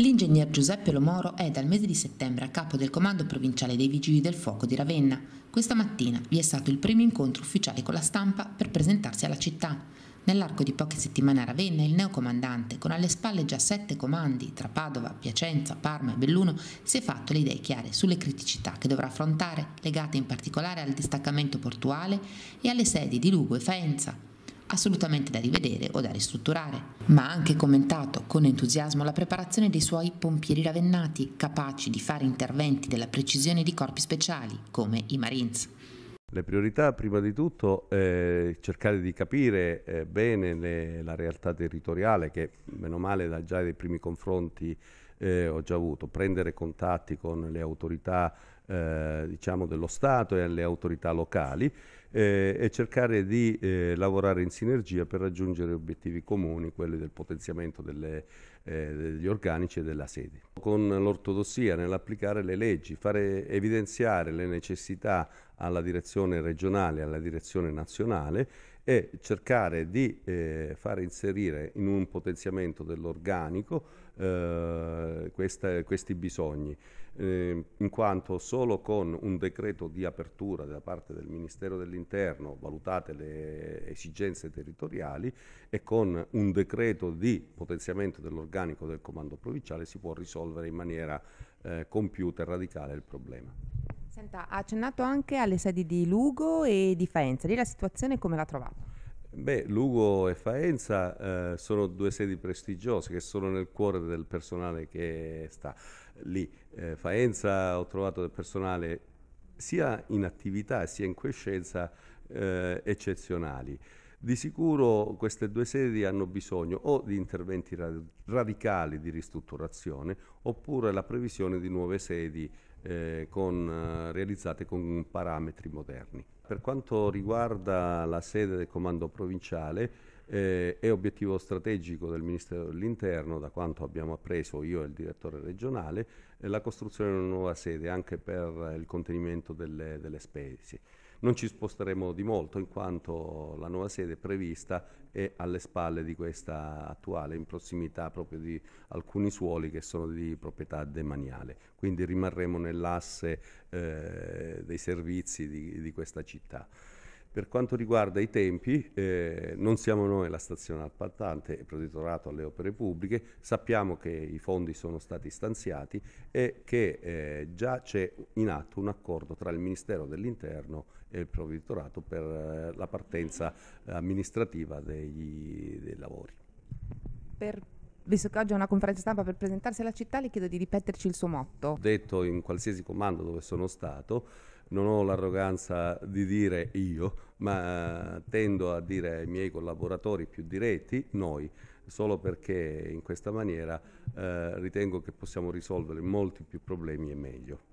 L'ingegner Giuseppe Lomoro è dal mese di settembre a capo del Comando Provinciale dei Vigili del Fuoco di Ravenna. Questa mattina vi è stato il primo incontro ufficiale con la stampa per presentarsi alla città. Nell'arco di poche settimane a Ravenna il neocomandante, con alle spalle già sette comandi tra Padova, Piacenza, Parma e Belluno, si è fatto le idee chiare sulle criticità che dovrà affrontare, legate in particolare al distaccamento portuale e alle sedi di Lugo e Faenza, assolutamente da rivedere o da ristrutturare, ma ha anche commentato con entusiasmo la preparazione dei suoi pompieri ravennati, capaci di fare interventi della precisione di corpi speciali, come i Marines. Le priorità prima di tutto eh, cercare di capire eh, bene le, la realtà territoriale che meno male da già dai primi confronti eh, ho già avuto, prendere contatti con le autorità eh, diciamo dello Stato e alle autorità locali eh, e cercare di eh, lavorare in sinergia per raggiungere obiettivi comuni, quelli del potenziamento delle, eh, degli organici e della sede. Con l'ortodossia nell'applicare le leggi, fare evidenziare le necessità alla direzione regionale e alla direzione nazionale e cercare di eh, far inserire in un potenziamento dell'organico eh, questi bisogni, eh, in quanto solo con un decreto di apertura da parte del Ministero dell'Interno, valutate le esigenze territoriali, e con un decreto di potenziamento dell'organico del comando provinciale si può risolvere in maniera eh, compiuta e radicale il problema. Senta, ha accennato anche alle sedi di Lugo e di Faenza. Lì la situazione come l'ha trovata? Beh, Lugo e Faenza eh, sono due sedi prestigiose che sono nel cuore del personale che sta lì. Eh, Faenza ho trovato del personale sia in attività sia in crescenza eh, eccezionali. Di sicuro queste due sedi hanno bisogno o di interventi radicali di ristrutturazione oppure la previsione di nuove sedi eh, con, eh, realizzate con parametri moderni. Per quanto riguarda la sede del comando provinciale, eh, è obiettivo strategico del Ministero dell'Interno, da quanto abbiamo appreso io e il direttore regionale, eh, la costruzione di una nuova sede anche per il contenimento delle, delle spese. Non ci sposteremo di molto in quanto la nuova sede prevista è alle spalle di questa attuale, in prossimità proprio di alcuni suoli che sono di proprietà demaniale. Quindi rimarremo nell'asse eh, dei servizi di, di questa città. Per quanto riguarda i tempi, eh, non siamo noi la stazione appaltante e protettorato alle opere pubbliche, sappiamo che i fondi sono stati stanziati e che eh, già c'è in atto un accordo tra il Ministero dell'Interno e il provveditorato per eh, la partenza amministrativa degli, dei lavori. Per visto che oggi è una conferenza stampa per presentarsi alla città, le chiedo di ripeterci il suo motto. Detto in qualsiasi comando dove sono stato, non ho l'arroganza di dire io, ma eh, tendo a dire ai miei collaboratori più diretti, noi, solo perché in questa maniera eh, ritengo che possiamo risolvere molti più problemi e meglio.